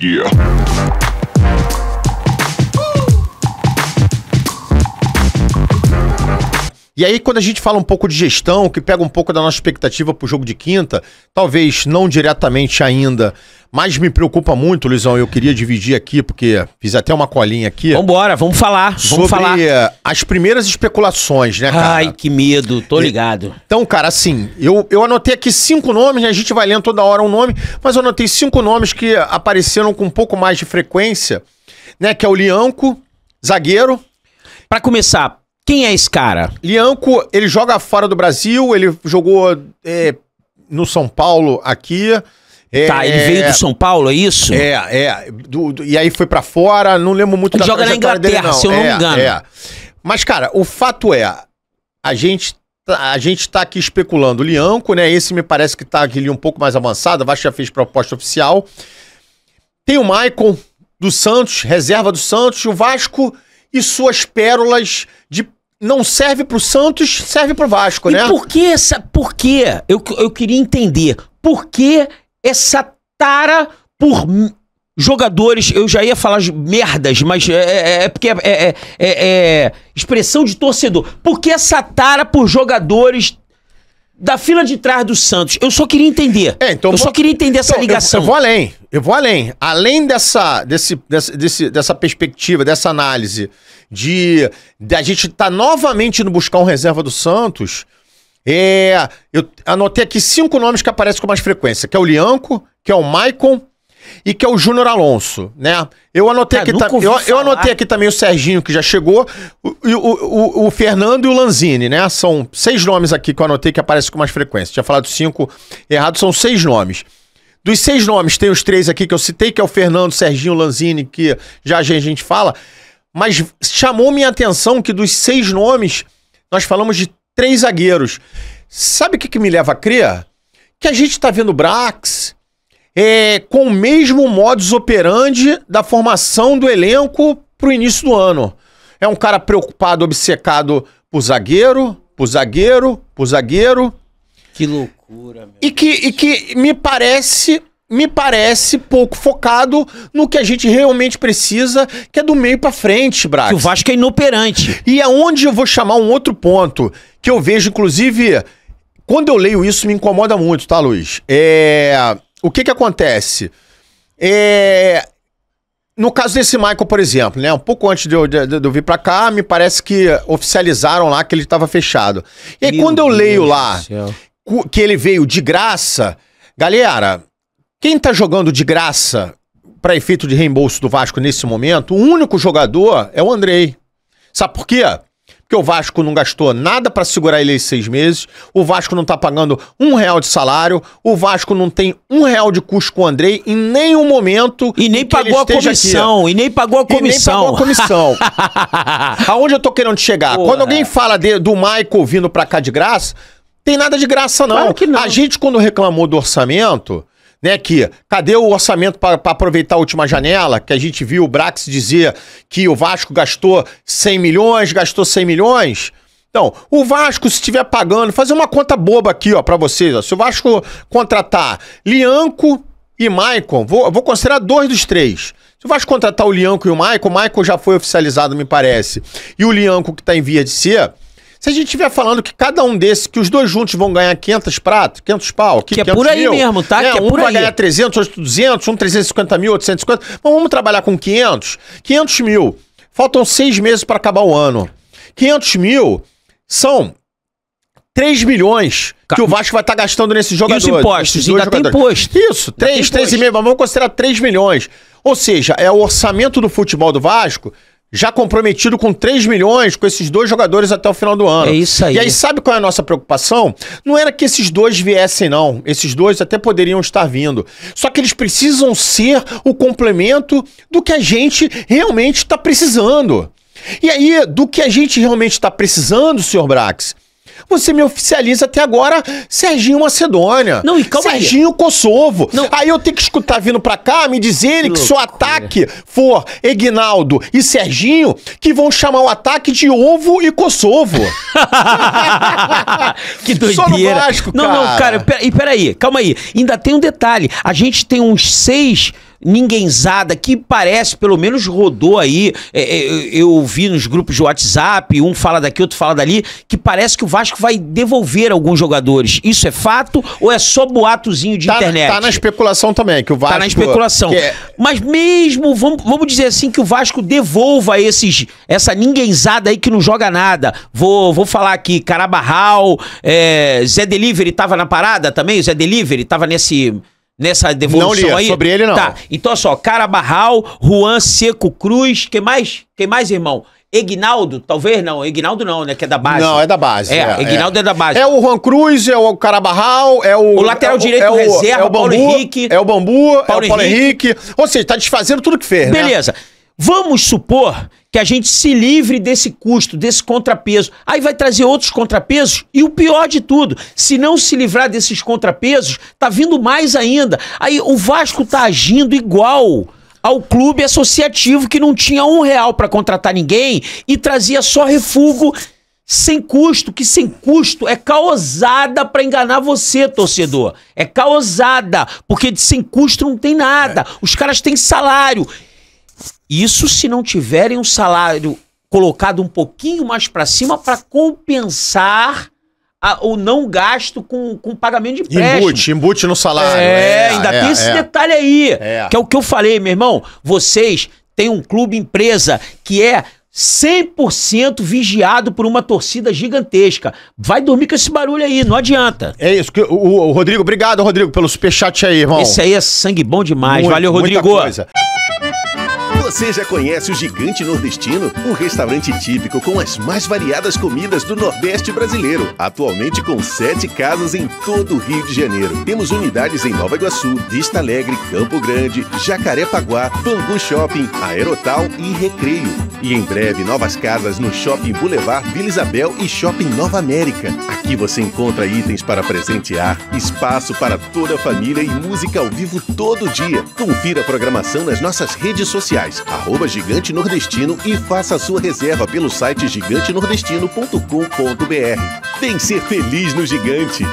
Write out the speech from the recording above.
yeah. E aí, quando a gente fala um pouco de gestão, que pega um pouco da nossa expectativa para o jogo de quinta, talvez não diretamente ainda, mas me preocupa muito, Luizão, eu queria dividir aqui, porque fiz até uma colinha aqui. Vambora, vamos falar, vamos sobre falar. as primeiras especulações, né, cara? Ai, que medo, tô ligado. Então, cara, assim, eu, eu anotei aqui cinco nomes, né? a gente vai lendo toda hora um nome, mas eu anotei cinco nomes que apareceram com um pouco mais de frequência, né, que é o Lianco, zagueiro. Para começar, quem é esse cara? Lianco, ele joga fora do Brasil, ele jogou é, no São Paulo aqui. É, tá, ele veio do é, São Paulo, é isso? É, é. Do, do, e aí foi para fora, não lembro muito ele da Joga na Inglaterra, dele, se eu não me é, engano. É. Mas, cara, o fato é, a gente tá, a gente tá aqui especulando. Lianco, né? Esse me parece que tá aqui um pouco mais avançado. A Vasco já fez proposta oficial. Tem o Maicon do Santos, reserva do Santos, o Vasco e suas pérolas de não serve pro Santos, serve pro Vasco, e né? Por que essa. Por que? Eu, eu queria entender. Por que essa tara por jogadores, eu já ia falar merdas, mas é, é, é porque é é, é, é, expressão de torcedor. Por que essa tara por jogadores da fila de trás do Santos? Eu só queria entender. É, então eu vou, só queria entender essa então, ligação. Eu, eu vou além. Eu vou além. Além dessa, desse, desse, dessa perspectiva, dessa análise de, de a gente estar tá novamente no buscar um reserva do Santos, é, eu anotei aqui cinco nomes que aparecem com mais frequência, que é o Lianco, que é o Maicon e que é o Júnior Alonso, né? Eu anotei, ah, aqui, eu, eu, anotei aqui também o Serginho, que já chegou, o, o, o, o, Fernando e o Lanzini, né? São seis nomes aqui que eu anotei que aparecem com mais frequência. Tinha falado cinco errados, são seis nomes. Dos seis nomes, tem os três aqui que eu citei, que é o Fernando, Serginho, Lanzini, que já a gente fala. Mas chamou minha atenção que dos seis nomes, nós falamos de três zagueiros. Sabe o que, que me leva a crer? Que a gente está vendo o Brax é, com o mesmo modus operandi da formação do elenco para o início do ano. É um cara preocupado, obcecado por zagueiro, por zagueiro, por zagueiro, que loucura, meu. E que, e que me parece me parece pouco focado no que a gente realmente precisa, que é do meio para frente, Brax. Que o Vasco é inoperante. E aonde eu vou chamar um outro ponto, que eu vejo, inclusive, quando eu leio isso, me incomoda muito, tá, Luiz? É... O que que acontece? É... No caso desse Michael, por exemplo, né? Um pouco antes de eu, de, de eu vir para cá, me parece que oficializaram lá que ele estava fechado. E aí, quando eu leio Deus lá que ele veio de graça. Galera, quem tá jogando de graça para efeito de reembolso do Vasco nesse momento, o único jogador é o Andrei. Sabe por quê? Porque o Vasco não gastou nada para segurar ele esses seis meses, o Vasco não tá pagando um real de salário, o Vasco não tem um real de custo com o Andrei em nenhum momento. E nem pagou a comissão, aqui. e nem pagou a comissão. E nem pagou a comissão. Aonde eu tô querendo chegar? Porra. Quando alguém fala de, do Michael vindo pra cá de graça, tem nada de graça, não. Claro que não. A gente, quando reclamou do orçamento, né, que cadê o orçamento para aproveitar a última janela, que a gente viu o Brax dizer que o Vasco gastou 100 milhões, gastou 100 milhões. Então, o Vasco, se estiver pagando, fazer uma conta boba aqui, ó, para vocês, ó. Se o Vasco contratar Lianco e Maicon, vou, vou considerar dois dos três. Se o Vasco contratar o Lianco e o Maicon, o Maicon já foi oficializado, me parece, e o Lianco que está em via de ser, se a gente estiver falando que cada um desses, que os dois juntos vão ganhar 500 pratos, 500 pau, que, que é por aí mil, mesmo, tá? Né? Que é um por vai aí. ganhar 300, outro 200, um 350 mil, 850 Mas vamos trabalhar com 500? 500 mil. Faltam seis meses para acabar o ano. 500 mil são 3 milhões que o Vasco vai estar tá gastando nesse jogador. E os impostos, ainda tem imposto. Isso, 3, 3,5, mas vamos considerar 3 milhões. Ou seja, é o orçamento do futebol do Vasco já comprometido com 3 milhões com esses dois jogadores até o final do ano. É isso aí. E aí, sabe qual é a nossa preocupação? Não era que esses dois viessem, não. Esses dois até poderiam estar vindo. Só que eles precisam ser o complemento do que a gente realmente está precisando. E aí, do que a gente realmente está precisando, senhor Brax, você me oficializa até agora Serginho Macedônia. Não, e calma Serginho aí. Kosovo. Não. Aí eu tenho que escutar vindo pra cá me dizerem que, que se o ataque for Eguinaldo e Serginho, que vão chamar o ataque de ovo e Kosovo. que doideira. Só no Vasco, não, cara. Não, não, cara, pera, e peraí, calma aí. Ainda tem um detalhe. A gente tem uns seis ninguémzada que parece, pelo menos rodou aí, é, é, eu vi nos grupos de WhatsApp, um fala daqui, outro fala dali, que parece que o Vasco vai devolver alguns jogadores. Isso é fato ou é só boatozinho de tá, internet? Tá na especulação também, que o Vasco... Tá na especulação. É... Mas mesmo, vamos, vamos dizer assim, que o Vasco devolva esses, essa ninguémzada aí que não joga nada. Vou, vou falar aqui, Carabarral, é, Zé Delivery tava na parada também? Zé Delivery tava nesse nessa devolução não li, é aí? sobre ele não. Tá, então só, Carabarral, Juan Seco Cruz, quem mais? Quem mais, irmão? Egnaldo, talvez não, Egnaldo não, né, que é da base. Não, é da base. É, é, é. Egnaldo é. é. da base. É o Juan Cruz, é o Carabarral, é o... O lateral é direito é o, reserva, é o Bambu, Paulo Henrique. É o Bambu, Paulo é o Paulo Henrique. Henrique. Ou seja, tá desfazendo tudo que fez, Beleza. né? Beleza. Vamos supor que a gente se livre desse custo, desse contrapeso. Aí vai trazer outros contrapesos e o pior de tudo, se não se livrar desses contrapesos, tá vindo mais ainda. Aí o Vasco tá agindo igual ao clube associativo que não tinha um real para contratar ninguém e trazia só refúgio sem custo, que sem custo é causada para enganar você, torcedor. É causada, porque de sem custo não tem nada. Os caras têm salário. Isso se não tiverem um salário colocado um pouquinho mais para cima para compensar a, o não gasto com, com pagamento de empréstimo. Embute, embute no salário. É, é ainda é, tem é, esse detalhe aí. É. Que é o que eu falei, meu irmão. Vocês têm um clube empresa que é 100% vigiado por uma torcida gigantesca. Vai dormir com esse barulho aí, não adianta. É isso. Que, o, o Rodrigo, obrigado, Rodrigo, pelo superchat aí, irmão. Esse aí é sangue bom demais. Muito, Valeu, Rodrigo. Muita coisa. Você já conhece o Gigante Nordestino? Um restaurante típico com as mais variadas comidas do Nordeste brasileiro. Atualmente com sete casas em todo o Rio de Janeiro. Temos unidades em Nova Iguaçu, Vista Alegre, Campo Grande, Jacarepaguá, Bangu Shopping, Aerotal e Recreio. E em breve, novas casas no Shopping Boulevard Vila Isabel e Shopping Nova América. A Aqui você encontra itens para presentear, espaço para toda a família e música ao vivo todo dia. Confira a programação nas nossas redes sociais, arroba Gigante Nordestino e faça a sua reserva pelo site gigantenordestino.com.br. Vem ser feliz no Gigante!